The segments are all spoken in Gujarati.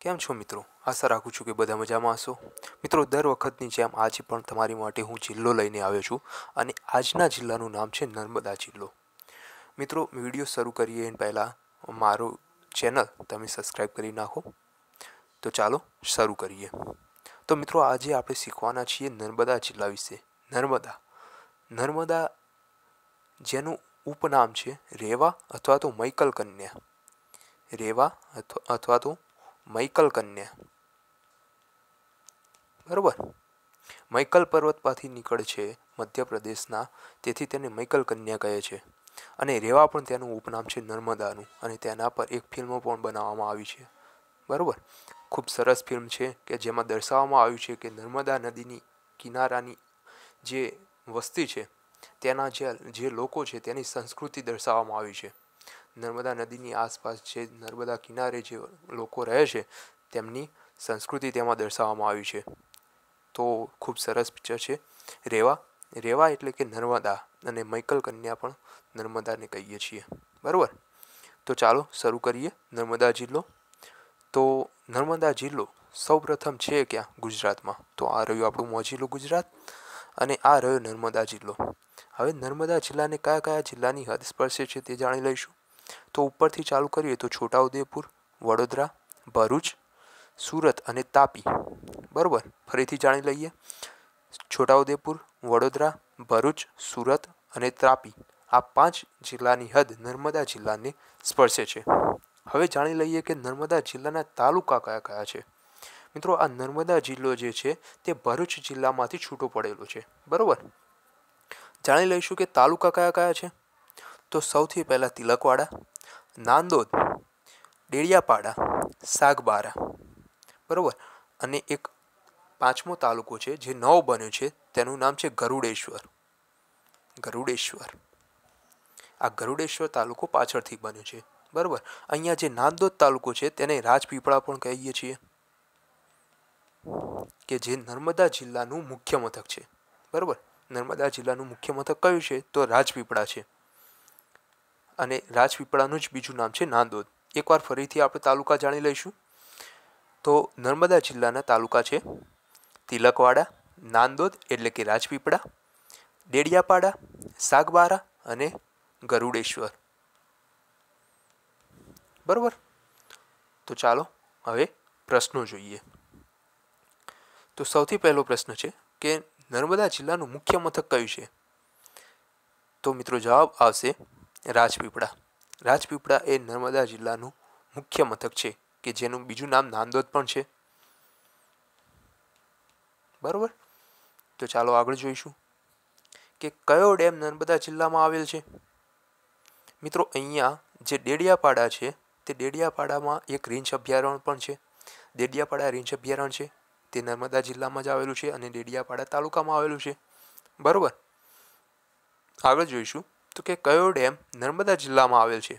કેમ છો મિત્રો આશા રાખું છું કે બધા મજામાં હશો મિત્રો દર વખતની જેમ આજે પણ તમારી માટે હું જિલ્લો લઈને આવ્યો છું અને આજના જિલ્લાનું નામ છે નર્મદા જિલ્લો મિત્રો વિડીયો શરૂ કરીએ એન પહેલાં મારો ચેનલ તમે સબસ્ક્રાઈબ કરી નાખો તો ચાલો શરૂ કરીએ તો મિત્રો આજે આપણે શીખવાના છીએ નર્મદા જિલ્લા વિશે નર્મદા નર્મદા જેનું ઉપનામ છે રેવા અથવા તો મૈકલ કન્યા રેવા અથવા અથવા તો મૈકલ કન્યા બરાબર મૈકલ પર્વતમાંથી નીકળ છે મધ્યપ્રદેશના તેથી તેને મૈકલ કન્યા કહે છે અને રેવા પણ તેનું ઉપનામ છે નર્મદાનું અને તેના પર એક ફિલ્મ પણ બનાવવામાં આવી છે બરાબર ખૂબ સરસ ફિલ્મ છે કે જેમાં દર્શાવવામાં આવ્યું છે કે નર્મદા નદીની કિનારાની જે વસ્તી છે તેના જે જે લોકો છે તેની સંસ્કૃતિ દર્શાવવામાં આવી છે નર્મદા નદીની આસપાસ જે નર્મદા કિનારે જે લોકો રહે છે તેમની સંસ્કૃતિ તેમાં દર્શાવવામાં આવી છે તો ખૂબ સરસ પિક્ચર છે રેવા રેવા એટલે કે નર્મદા અને મૈકલ કન્યા પણ નર્મદાને કહીએ છીએ બરાબર તો ચાલો શરૂ કરીએ નર્મદા જિલ્લો તો નર્મદા જિલ્લો સૌપ્રથમ છે ક્યાં ગુજરાતમાં તો આ રહ્યું આપણું મોજીલું ગુજરાત અને આ રહ્યો નર્મદા જિલ્લો હવે નર્મદા જિલ્લાને કયા કયા જિલ્લાની હદ સ્પર્શે છે તે જાણી લઈશું તો ઉપરથી ચાલુ કરીએ તો છોટાઉદેપુર વડોદરા ભરૂચ સુરત અને તાપી બરાબર ફરીથી જાણી લઈએ છોટાઉદેપુર વડોદરા ભરૂચ સુરત અને તાપી આ પાંચ જિલ્લાની હદ નર્મદા જિલ્લાને સ્પર્શે છે હવે જાણી લઈએ કે નર્મદા જિલ્લાના તાલુકા કયા કયા છે મિત્રો આ નર્મદા જિલ્લો જે છે તે ભરૂચ જિલ્લામાંથી છૂટો પડેલો છે બરાબર જાણી લઈશું કે તાલુકા કયા કયા છે તો સૌથી પહેલાં તિલકવાડા નાંદોદ ડેડિયાપાડા સાગબારા બરાબર અને એક પાંચમો તાલુકો છે જે નવો બન્યો છે તેનું નામ છે ગરુડેશ્વર ગરુડેશ્વર આ ગરુડેશ્વર તાલુકો પાછળથી બન્યો છે બરાબર અહીંયા જે નાંદોદ તાલુકો છે તેને રાજપીપળા પણ કહીએ છીએ કે જે નર્મદા જિલ્લાનું મુખ્ય મથક છે બરાબર નર્મદા જિલ્લાનું મુખ્ય મથક કયું છે તો રાજપીપળા છે અને રાજપીપળાનું જ બીજું નામ છે નાંદોદ એકવાર ફરીથી આપણે તાલુકા જાણી લઈશું તો નર્મદા જિલ્લાના તાલુકા છે તિલકવાડા નાંદોદ એટલે કે રાજપીપળા ડેડિયાપાડા સાગબારા અને ગરુડેશ્વર બરાબર તો ચાલો હવે પ્રશ્નો જોઈએ તો સૌથી પહેલો પ્રશ્ન છે કે નર્મદા જિલ્લાનું મુખ્ય મથક કયું છે તો મિત્રો જવાબ આવશે રાજપીપળા રાજપીપળા એ નર્મદા જિલ્લાનું મુખ્ય મથક છે કે જેનું બીજું નામ નાંદોદ પણ છે બરાબર તો ચાલો આગળ જોઈશું કે કયો ડેમ નર્મદા જિલ્લામાં આવેલ છે મિત્રો અહીંયા જે ડેડિયાપાડા છે તે ડેડિયાપાડામાં એક રીંછ અભયારણ્ય પણ છે ડેડિયાપાડા રીંછ અભયારણ્ય છે તે નર્મદા જિલ્લામાં જ આવેલું છે અને ડેડિયાપાડા તાલુકામાં આવેલું છે બરાબર આગળ જોઈશું તો કે કયો ડેમ નર્મદા જિલ્લામાં આવેલ છે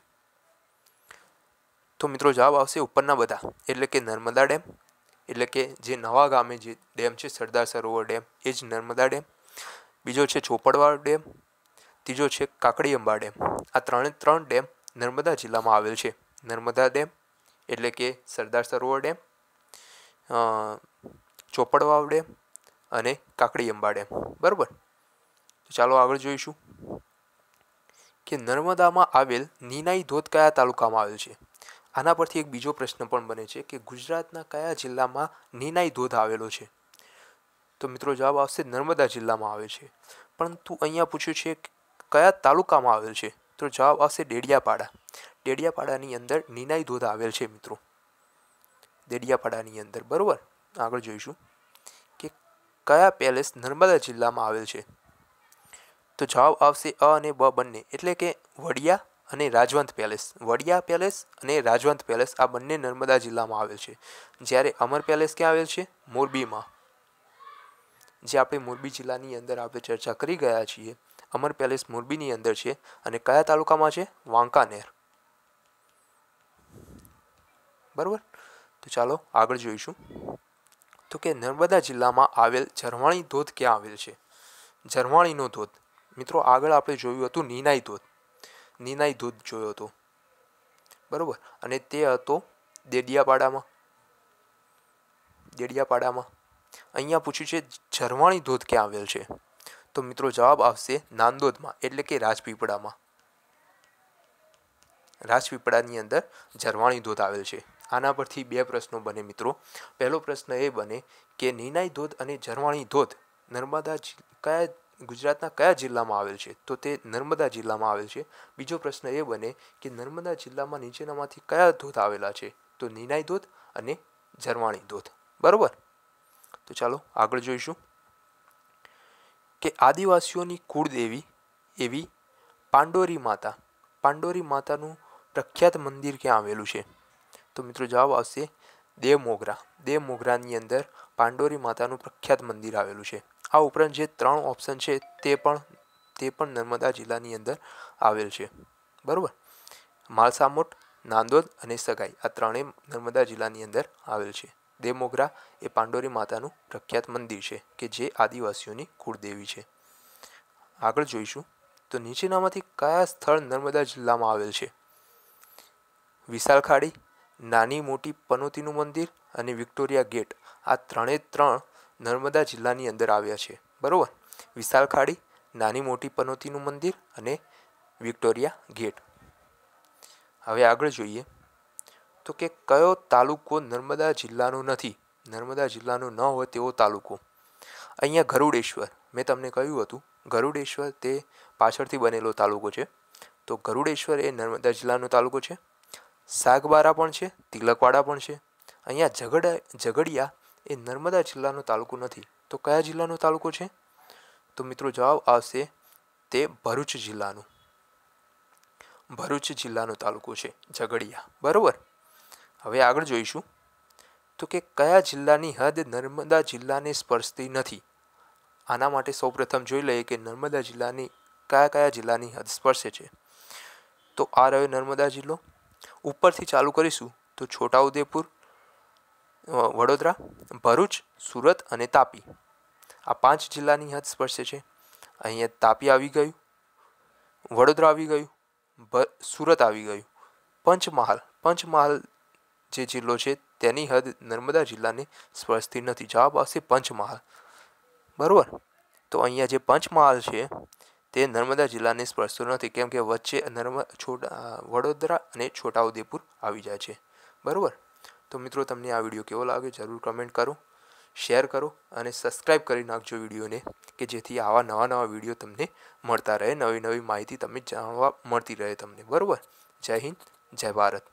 તો મિત્રો જવાબ આવશે ઉપરના બધા એટલે કે નર્મદા ડેમ એટલે કે જે નવા ગામે જે ડેમ છે સરદાર સરોવર ડેમ એ જ નર્મદા ડેમ બીજો છે ચોપડવા ડેમ ત્રીજો છે કાકડી અંબા ડેમ આ ત્રણે ત્રણ ડેમ નર્મદા જિલ્લામાં આવેલ છે નર્મદા ડેમ એટલે કે સરદાર સરોવર ડેમ ચોપડવાળ ડેમ અને કાકડી અંબા ડેમ બરાબર ચાલો આગળ જોઈશું કે નર્મદામાં આવેલ નીનાઈ ધોધ કયા તાલુકામાં આવેલ છે આના પરથી એક બીજો પ્રશ્ન પણ બને છે કે ગુજરાતના કયા જિલ્લામાં નીનાઈ ધોધ આવેલો છે તો મિત્રો જવાબ આવશે નર્મદા જિલ્લામાં આવે છે પરંતુ અહીંયા પૂછ્યું છે કયા તાલુકામાં આવેલ છે તો જવાબ આવશે ડેડિયાપાડા ડેડિયાપાડાની અંદર નીનાઈ ધોધ આવેલ છે મિત્રો ડેડિયાપાડાની અંદર બરાબર આગળ જોઈશું કે કયા પેલેસ નર્મદા જિલ્લામાં આવેલ છે તો જવાબ આવશે અ અને બ બંને એટલે કે વડિયા અને રાજવંત પેલેસ વડિયા પેલેસ અને રાજવંત પેલેસ આ બંને નર્મદા જિલ્લામાં આવેલ છે જ્યારે અમર પેલેસ ક્યાં આવેલ છે મોરબીમાં જે આપણે મોરબી જિલ્લાની અંદર આપણે ચર્ચા કરી ગયા છીએ અમર પેલેસ મોરબીની અંદર છે અને કયા તાલુકામાં છે વાંકાનેર બરાબર તો ચાલો આગળ જોઈશું તો કે નર્મદા જિલ્લામાં આવેલ ઝરવાણી ધોધ ક્યાં આવેલ છે ઝરવાણીનો ધોધ મિત્રો આગળ આપણે જોયું હતું નિનાય ધોધ નિનાય ધોધ જોયો હતો બરાબર અને તે હતો દેડિયાપાડામાં દેડિયાપાડામાં અહીંયા પૂછ્યું છે ઝરવાણી ધોધ ક્યાં આવેલ છે તો મિત્રો જવાબ આવશે નાંદોદમાં એટલે કે રાજપીપળામાં રાજપીપળાની અંદર ઝરવાણી ધોધ આવેલ છે આના પરથી બે પ્રશ્નો બને મિત્રો પહેલો પ્રશ્ન એ બને કે નિનાય ધોધ અને ઝરવાણી ધોધ નર્મદા કયા ગુજરાતના કયા જિલ્લામાં આવેલ છે તો તે નર્મદા જિલ્લામાં આવેલ છે બીજો પ્રશ્ન એ બને કે નર્મદા જિલ્લામાં નીચેનામાંથી કયા ધોધ આવેલા છે તો નિનાય ધોધ અને ઝરવાણી ધોધ બરાબર તો ચાલો આગળ જોઈશું કે આદિવાસીઓની કુળદેવી એવી પાંડોરી માતા પાંડોરી માતાનું પ્રખ્યાત મંદિર ક્યાં આવેલું છે તો મિત્રો જવાબ આવશે દેવ મોગરા દેવ મોગરાની અંદર પાંડોરી માતાનું પ્રખ્યાત મંદિર આવેલું છે આ ઉપરાંત જે ત્રણ ઓપ્શન છે તે પણ તે પણ નર્મદા જિલ્લાની અંદર આવેલ છે બરાબર માલસામોટ નાંદોદ અને સગાઈ આ ત્રણેય નર્મદા જિલ્લાની અંદર આવેલ છે દેવમોગરા એ પાંડોરી માતાનું પ્રખ્યાત મંદિર છે કે જે આદિવાસીઓની કુળદેવી છે આગળ જોઈશું તો નીચેનામાંથી કયા સ્થળ નર્મદા જિલ્લામાં આવેલ છે વિશાળ ખાડી નાની મોટી પનોતીનું મંદિર અને વિક્ટોરિયા ગેટ આ ત્રણે ત્રણ નર્મદા જિલ્લાની અંદર આવ્યા છે બરાબર વિશાલ ખાડી નાની મોટી પનોતીનું મંદિર અને વિક્ટોરિયા ગેટ હવે આગળ જોઈએ તો કે કયો તાલુકો નર્મદા જિલ્લાનો નથી નર્મદા જિલ્લાનો ન હોય તેવો તાલુકો અહીંયા ગરુડેશ્વર મેં તમને કહ્યું હતું ગરુડેશ્વર તે પાછળથી બનેલો તાલુકો છે તો ગરુડેશ્વર એ નર્મદા જિલ્લાનો તાલુકો છે સાગબારા પણ છે તિલકવાડા પણ છે અહીંયા ઝઘડ ઝઘડિયા એ નર્મદા જિલ્લાનો તાલુકો નથી તો કયા જિલ્લાનો તાલુકો છે તો મિત્રો જવાબ આવશે તે ભરૂચ જિલ્લાનો ભરૂચ જિલ્લાનો તાલુકો છે ઝઘડિયા બરાબર હવે આગળ જોઈશું તો કે કયા જિલ્લાની હદ નર્મદા જિલ્લાને સ્પર્શતી નથી આના માટે સૌપ્રથમ જોઈ લઈએ કે નર્મદા જિલ્લાની કયા કયા જિલ્લાની હદ સ્પર્શે છે તો આ રહ્યો નર્મદા જિલ્લો ઉપરથી ચાલુ કરીશું તો છોટાઉદેપુર વડોદરા ભરૂચ સુરત અને તાપી આ પાંચ જિલ્લાની હદ સ્પર્શે છે અહીંયા તાપી આવી ગયું વડોદરા આવી ગયું સુરત આવી ગયું પંચમહાલ પંચમહાલ જે જિલ્લો છે તેની હદ નર્મદા જિલ્લાને સ્પર્શતી નથી જવાબ આવશે પંચમહાલ બરાબર તો અહીંયા જે પંચમહાલ છે તે નર્મદા જિલ્લાને સ્પર્શતો નથી કેમ કે વચ્ચે નર્મ છોટા વડોદરા અને છોટાઉદેપુર આવી જાય છે બરાબર તો મિત્રો તમને આ વિડીયો કેવો લાગ્યો જરૂર કમેન્ટ કરો શેર કરો અને સબસ્ક્રાઈબ કરી નાખજો વિડીયોને કે જેથી આવા નવા નવા વિડીયો તમને મળતા રહે નવી નવી માહિતી તમને જાણવા મળતી રહે તમને બરાબર જય હિન્દ જય ભારત